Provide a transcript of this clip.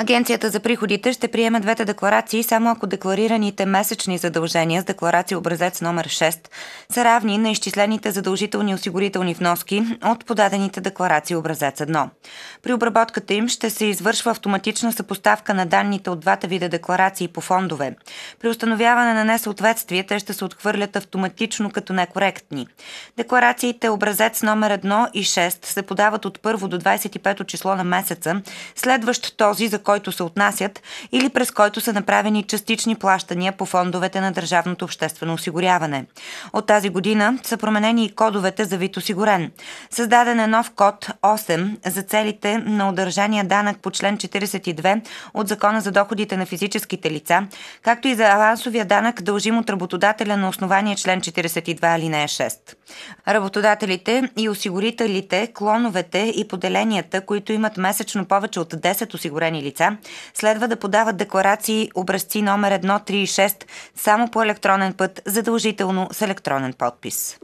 Агенцията за приходите ще приеме двете декларации само ако декларираните месечни задължения с декларация образец номер 6 са равни на изчислените задължителни осигурителни вноски от подадените декларации образец 1. При обработката им ще се извършва автоматична съпоставка на данните от двата вида декларации по фондове. При установяване на несъответствие те ще се отхвърлят автоматично като некоректни. Декларациите образец номер 1 и 6 се подават от 1 до 25 число на месеца, следващ този, за който се отнасят или през който са направени частични плащания по фондовете на държавното обществено осигуряване. От тази година са променени и кодовете за вид осигурен. Създаден е нов код 8 за целите на удържания данък по член 42 от Закона за доходите на физическите лица, както и за авансовия данък дължим от работодателя на основание член 42 алинея 6. Работодателите и осигурителите, клоновете и поделенията, които имат месечно повече от 10 осигурени лица, лица следва да подават декларации образци номер 136 само по електронен път, задължително с електронен подпис.